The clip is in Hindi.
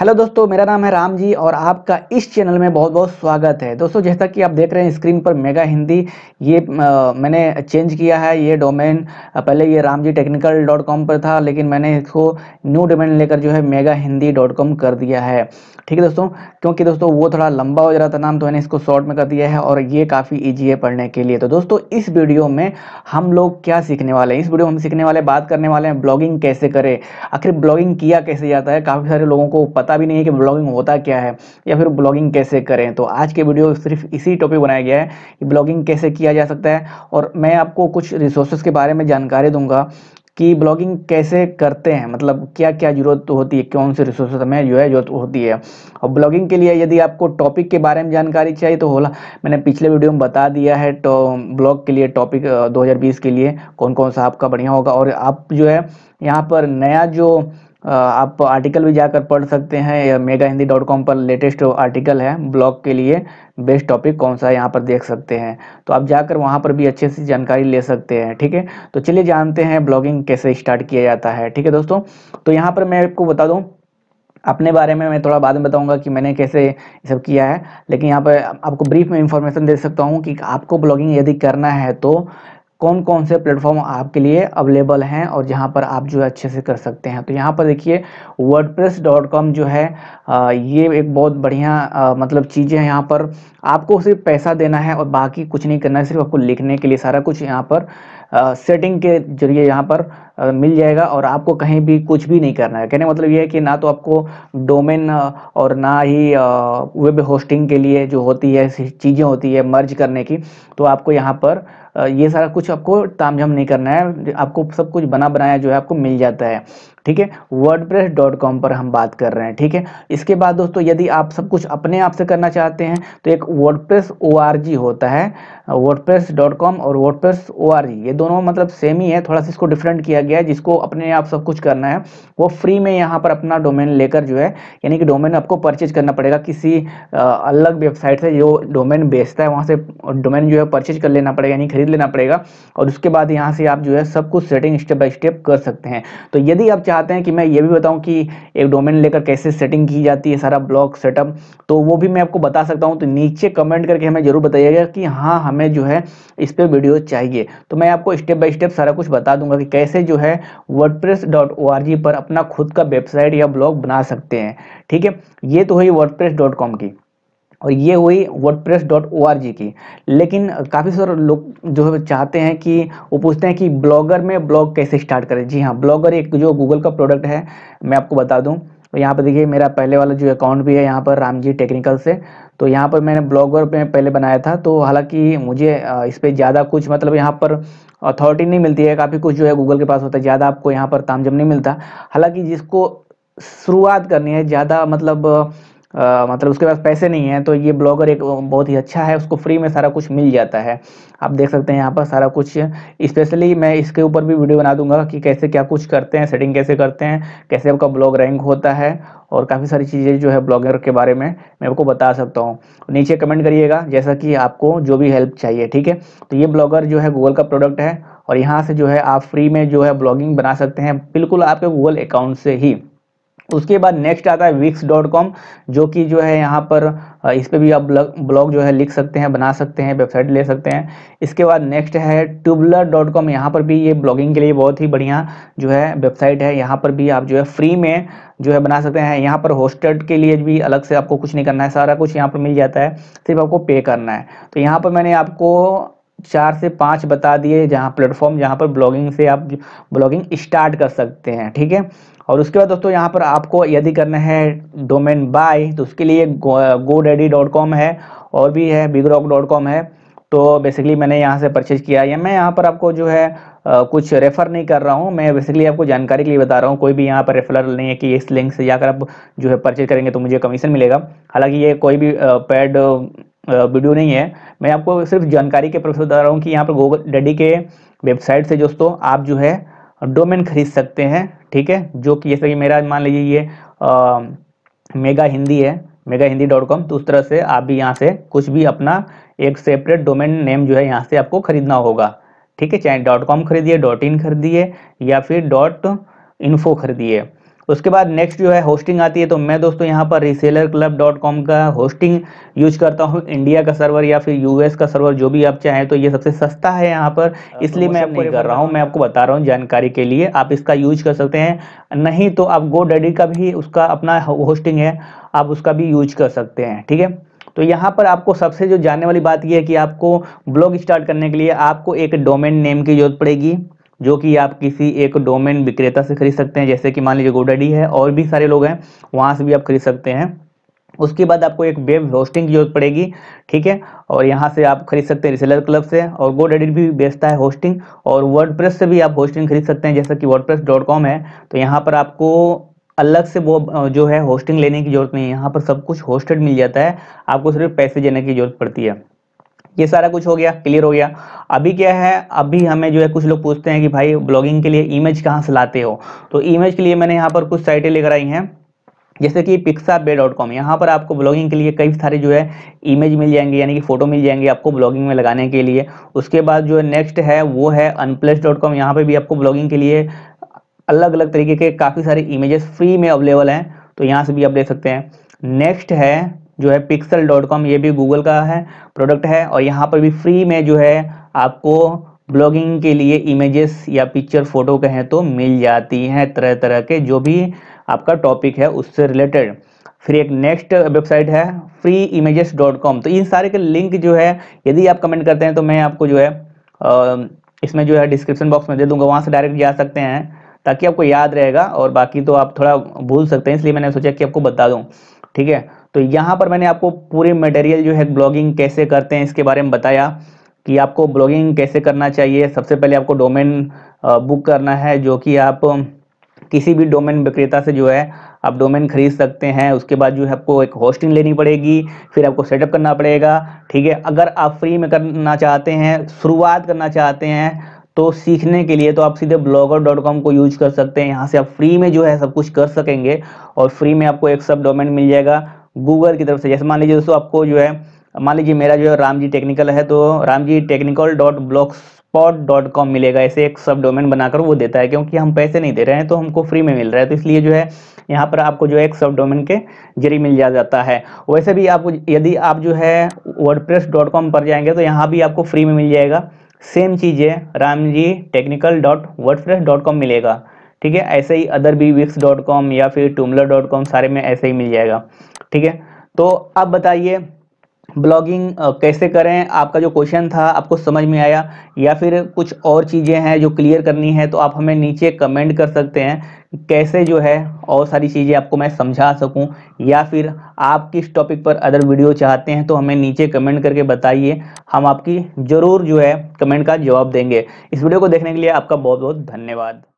हेलो दोस्तों मेरा नाम है राम जी और आपका इस चैनल में बहुत बहुत स्वागत है दोस्तों जैसा कि आप देख रहे हैं स्क्रीन पर मेगा हिंदी ये आ, मैंने चेंज किया है ये डोमेन पहले ये Ram ji technical dot com पर था लेकिन मैंने इसको न्यू डोमेन लेकर जो है मेगा हिंदी डॉट कॉम कर दिया है ठीक है दोस्तों क्योंकि दोस्तों वो थोड़ा लंबा हो जा रहा था नाम तो मैंने इसको शॉर्ट में कर दिया है और ये काफ़ी ईजी है पढ़ने के लिए तो दोस्तों इस वीडियो में हम लोग क्या सीखने वाले हैं इस वीडियो में हम सीखने वाले बात करने वाले हैं ब्लॉगिंग कैसे करें आखिर ब्लॉगिंग किया कैसे जाता है काफ़ी सारे लोगों को पता पता भी नहीं है कि ब्लॉगिंग होता क्या है या फिर ब्लॉगिंग कैसे करें तो आज के वीडियो सिर्फ इसी टॉपिक बनाया गया है कि ब्लॉगिंग कैसे किया जा सकता है और मैं आपको कुछ रिसोर्सेज के बारे में जानकारी दूंगा कि ब्लॉगिंग कैसे करते हैं मतलब क्या क्या जरूरत होती है कौन से रिसोर्स हमें जो है जरूरत होती है और ब्लॉगिंग के लिए यदि आपको टॉपिक के बारे में जानकारी चाहिए तो होला मैंने पिछले वीडियो में बता दिया है तो ब्लॉग के लिए टॉपिक 2020 के लिए कौन कौन सा आपका बढ़िया होगा और आप जो है यहाँ पर नया जो आप आर्टिकल भी जाकर पढ़ सकते हैं मेगा हिंदी डॉट कॉम पर लेटेस्ट आर्टिकल है ब्लॉग के लिए बेस्ट टॉपिक कौन सा है यहाँ पर देख सकते हैं तो आप जाकर वहाँ पर भी अच्छे से जानकारी ले सकते हैं ठीक है तो चलिए जानते हैं ब्लॉगिंग कैसे स्टार्ट किया जाता है ठीक है दोस्तों तो यहाँ पर मैं आपको बता दूँ अपने बारे में मैं थोड़ा बाद में बताऊंगा कि मैंने कैसे सब किया है लेकिन यहाँ पर आपको ब्रीफ में इंफॉर्मेशन दे सकता हूँ कि आपको ब्लॉगिंग यदि करना है तो कौन कौन से प्लेटफॉर्म आपके लिए अवेलेबल हैं और जहां पर आप जो है अच्छे से कर सकते हैं तो यहां पर देखिए wordpress.com जो है आ, ये एक बहुत बढ़िया आ, मतलब चीज़ें हैं यहाँ पर आपको सिर्फ पैसा देना है और बाकी कुछ नहीं करना है सिर्फ आपको लिखने के लिए सारा कुछ यहाँ पर सेटिंग के जरिए यहाँ पर मिल जाएगा और आपको कहीं भी कुछ भी नहीं करना है कहने मतलब ये है कि ना तो आपको डोमेन और ना ही वेब होस्टिंग के लिए जो होती है चीज़ें होती है मर्ज करने की तो आपको यहाँ पर ये सारा कुछ आपको तामझाम नहीं करना है आपको सब कुछ बना बनाया जो है आपको मिल जाता है ठीक है वर्डप्रेस पर हम बात कर रहे हैं ठीक है इसके बाद दोस्तों यदि आप सब कुछ अपने आप से करना चाहते हैं तो एक वर्डप्रेस ओआरजी होता है डॉट कॉम और वर्डप्रेस ओआरजी ये दोनों मतलब सेम ही है थोड़ा सा इसको डिफरेंट किया गया है जिसको अपने आप सब कुछ करना है वो फ्री में यहाँ पर अपना डोमेन लेकर जो है यानी कि डोमेन आपको परचेज करना पड़ेगा किसी अलग वेबसाइट से जो डोमेन बेचता है वहाँ से डोमेन जो है परचेज कर लेना पड़ेगा यानी खरीद लेना पड़ेगा और उसके बाद यहाँ से आप जो है सब कुछ सेटिंग स्टेप बाई स्टेप कर सकते हैं तो यदि आप चाहते हैं कि मैं ये भी बताऊं कि एक डोमेन लेकर कैसे सेटिंग की जाती है सारा ब्लॉग सेटअप तो वो भी मैं आपको बता सकता हूं तो नीचे कमेंट करके हमें ज़रूर बताइएगा कि हाँ हमें जो है इस पर वीडियो चाहिए तो मैं आपको स्टेप बाय स्टेप सारा कुछ बता दूंगा कि कैसे जो है वर्ड पर अपना खुद का वेबसाइट या ब्लॉग बना सकते हैं ठीक है ये तो है वर्ड की और ये हुई wordpress.org की लेकिन काफ़ी सारे लोग जो है चाहते हैं कि वो पूछते हैं कि ब्लॉगर में ब्लॉग कैसे स्टार्ट करें जी हाँ ब्लॉगर एक जो गूगल का प्रोडक्ट है मैं आपको बता दूँ तो यहाँ पर देखिए मेरा पहले वाला जो अकाउंट भी है यहाँ पर राम जी टेक्निकल से तो यहाँ पर मैंने ब्लॉगर में पहले बनाया था तो हालांकि मुझे इस पर ज़्यादा कुछ मतलब यहाँ पर अथॉरिटी नहीं मिलती है काफ़ी कुछ जो है गूगल के पास होता है ज़्यादा आपको यहाँ पर तामझम नहीं मिलता हालांकि जिसको शुरुआत करनी है ज़्यादा मतलब आ, मतलब उसके पास पैसे नहीं है तो ये ब्लॉगर एक बहुत ही अच्छा है उसको फ्री में सारा कुछ मिल जाता है आप देख सकते हैं यहाँ पर सारा कुछ स्पेशली मैं इसके ऊपर भी वीडियो बना दूंगा कि कैसे क्या कुछ करते हैं सेटिंग कैसे करते हैं कैसे आपका ब्लॉग रैंक होता है और काफ़ी सारी चीज़ें जो है ब्लॉगर के बारे में मैं आपको बता सकता हूँ नीचे कमेंट करिएगा जैसा कि आपको जो भी हेल्प चाहिए ठीक है तो ये ब्लॉगर जो है गूगल का प्रोडक्ट है और यहाँ से जो है आप फ्री में जो है ब्लॉगिंग बना सकते हैं बिल्कुल आपके गूगल अकाउंट से ही उसके बाद नेक्स्ट आता है विक्स डॉट कॉम जो कि जो है यहाँ पर इस पर भी आप ब्लॉग जो है लिख सकते हैं बना सकते हैं वेबसाइट ले सकते हैं इसके बाद नेक्स्ट है ट्यूबलर डॉट कॉम यहाँ पर भी ये ब्लॉगिंग के लिए बहुत ही बढ़िया जो है वेबसाइट है यहाँ पर भी आप जो है फ्री में जो है बना सकते हैं यहाँ पर होस्टेड के लिए भी अलग से आपको कुछ नहीं करना है सारा कुछ यहाँ पर मिल जाता है सिर्फ आपको पे करना है तो यहाँ पर मैंने आपको चार से पाँच बता दिए जहाँ प्लेटफॉर्म जहाँ पर ब्लॉगिंग से आप ब्लॉगिंग स्टार्ट कर सकते हैं ठीक है और उसके बाद दोस्तों यहाँ पर आपको यदि करना है डोमेन बाय तो उसके लिए गो डैडी डॉट कॉम है और भी है बिग डॉट कॉम है तो बेसिकली मैंने यहाँ से परचेज किया या मैं यहाँ पर आपको जो है आ, कुछ रेफ़र नहीं कर रहा हूँ मैं बेसिकली आपको जानकारी के लिए बता रहा हूँ कोई भी यहाँ पर रेफरल नहीं है कि इस लिंक से जाकर आप जो है परचेज करेंगे तो मुझे कमीशन मिलेगा हालांकि ये कोई भी पेड वीडियो नहीं है मैं आपको सिर्फ जानकारी के पर्पज बता रहा हूँ कि यहाँ पर गूगल डैडी के वेबसाइट से दोस्तों आप जो है डोमेन खरीद सकते हैं ठीक है जो कि जैसे कि मेरा मान लीजिए ये मेगा हिंदी है मेगा हिंदी डॉट कॉम तो उस तरह से आप भी यहाँ से कुछ भी अपना एक सेपरेट डोमेन नेम जो है यहाँ से आपको खरीदना होगा ठीक है चाहे डॉट कॉम खरीदिए डॉट इन खरीदिए या फिर डॉट इन्फो खरीदिए उसके बाद नेक्स्ट जो है होस्टिंग आती है तो मैं दोस्तों यहाँ पर रिसेलर क्लब डॉट कॉम का होस्टिंग यूज करता हूँ इंडिया का सर्वर या फिर यूएस का सर्वर जो भी आप चाहें तो ये सबसे सस्ता है यहाँ पर हाँ, तो इसलिए मैं आपको कर रहा हूँ मैं आपको बता रहा हूँ जानकारी के लिए आप इसका यूज कर सकते हैं नहीं तो आप गो डैडी का भी उसका अपना होस्टिंग है आप उसका भी यूज कर सकते हैं ठीक है तो यहाँ पर आपको सबसे जो जानने वाली बात यह है कि आपको ब्लॉग स्टार्ट करने के लिए आपको एक डोमेन नेम की जरूरत पड़ेगी जो कि आप किसी एक डोमेन विक्रेता से खरीद सकते हैं जैसे कि मान लीजिए गोडाडी है और भी सारे लोग हैं वहाँ से भी आप खरीद सकते हैं उसके बाद आपको एक वेब होस्टिंग की जरूरत पड़ेगी ठीक है और यहाँ से आप खरीद सकते हैं रिसेलर क्लब से और गोड एडिट भी बेचता है होस्टिंग और वर्ड से भी आप होस्टिंग खरीद सकते हैं जैसा कि वर्ड है तो यहाँ पर आपको अलग से वो जो है होस्टिंग लेने की जरूरत नहीं है यहाँ पर सब कुछ होस्टेड मिल जाता है आपको सिर्फ पैसे देने की जरूरत पड़ती है ये सारा कुछ हो गया क्लियर हो गया अभी क्या है अभी हमें जो है कुछ लोग पूछते हैं कि भाई ब्लॉगिंग के लिए इमेज कहाँ से लाते हो तो इमेज के लिए मैंने यहाँ पर कुछ साइटें लेकर आई हैं जैसे कि पिक्सा बे डॉट कॉम यहाँ पर आपको ब्लॉगिंग के लिए कई सारे जो है इमेज मिल जाएंगे यानी कि फोटो मिल जाएंगे आपको ब्लॉगिंग में लगाने के लिए उसके बाद जो है नेक्स्ट है वो है अनप्लेस डॉट कॉम यहाँ पर भी आपको ब्लॉगिंग के लिए अलग अलग तरीके के काफ़ी सारे इमेजेस फ्री में अवेलेबल हैं तो यहाँ से भी आप ले सकते हैं नेक्स्ट है जो है पिक्सल डॉट कॉम ये भी गूगल का है प्रोडक्ट है और यहाँ पर भी फ्री में जो है आपको ब्लॉगिंग के लिए इमेजेस या पिक्चर फोटो कहें तो मिल जाती हैं तरह तरह के जो भी आपका टॉपिक है उससे रिलेटेड फिर एक नेक्स्ट वेबसाइट है फ्री इमेजेस डॉट कॉम तो इन सारे के लिंक जो है यदि आप कमेंट करते हैं तो मैं आपको जो है इसमें जो है डिस्क्रिप्शन बॉक्स में दे दूंगा वहाँ से डायरेक्ट जा सकते हैं ताकि आपको याद रहेगा और बाकी तो आप थोड़ा भूल सकते हैं इसलिए मैंने सोचा कि आपको बता दूँ ठीक है तो यहाँ पर मैंने आपको पूरे मटेरियल जो है ब्लॉगिंग कैसे करते हैं इसके बारे में बताया कि आपको ब्लॉगिंग कैसे करना चाहिए सबसे पहले आपको डोमेन बुक करना है जो कि आप किसी भी डोमेन विक्रेता से जो है आप डोमेन खरीद सकते हैं उसके बाद जो है आपको एक होस्टिंग लेनी पड़ेगी फिर आपको सेटअप करना पड़ेगा ठीक है अगर आप फ्री में करना चाहते हैं शुरुआत करना चाहते हैं तो सीखने के लिए तो आप सीधे ब्लॉगर डॉट कॉम को यूज कर सकते हैं यहाँ से आप फ्री में जो है सब कुछ कर सकेंगे और फ्री में आपको एक सब डोमेन मिल जाएगा गूगल की तरफ से जैसे मान लीजिए दोस्तों आपको जो है मान लीजिए मेरा जो है राम जी टेक्निकल है तो Ram ji technical dot blogspot dot com मिलेगा ऐसे एक सब डोमेन बनाकर वो देता है क्योंकि हम पैसे नहीं दे रहे हैं तो हमको फ्री में मिल रहा है तो इसलिए जो है यहाँ पर आपको जो है एक सब डोमेन के जरिए मिल जा जाता है वैसे भी आपको यदि आप जो है वर्ड पर जाएंगे तो यहाँ भी आपको फ्री में मिल जाएगा सेम चीज़ है Ram ji technical dot word dot com मिलेगा ठीक है ऐसे ही अदर भी विक्स डॉट कॉम या फिर टूमलर डॉट कॉम सारे में ऐसे ही मिल जाएगा ठीक है तो अब बताइए ब्लॉगिंग कैसे करें आपका जो क्वेश्चन था आपको समझ में आया या फिर कुछ और चीज़ें हैं जो क्लियर करनी है तो आप हमें नीचे कमेंट कर सकते हैं कैसे जो है और सारी चीज़ें आपको मैं समझा सकूं या फिर आप किस टॉपिक पर अदर वीडियो चाहते हैं तो हमें नीचे कमेंट करके बताइए हम आपकी ज़रूर जो है कमेंट का जवाब देंगे इस वीडियो को देखने के लिए आपका बहुत बहुत धन्यवाद